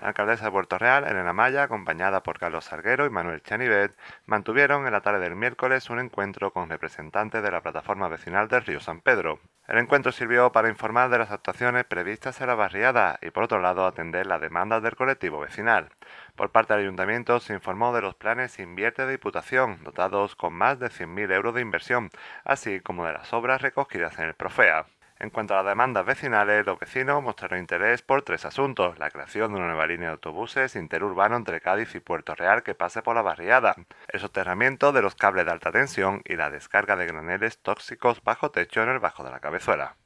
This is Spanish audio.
alcaldesa de Puerto Real, Elena Maya, acompañada por Carlos Salguero y Manuel Chanivet, mantuvieron en la tarde del miércoles un encuentro con representantes de la plataforma vecinal del río San Pedro. El encuentro sirvió para informar de las actuaciones previstas en la barriada y, por otro lado, atender las demandas del colectivo vecinal. Por parte del ayuntamiento se informó de los planes Invierte de Diputación, dotados con más de 100.000 euros de inversión, así como de las obras recogidas en el Profea. En cuanto a las demandas vecinales, los vecinos mostraron interés por tres asuntos. La creación de una nueva línea de autobuses interurbano entre Cádiz y Puerto Real que pase por la barriada, el soterramiento de los cables de alta tensión y la descarga de graneles tóxicos bajo techo en el bajo de la cabezuela.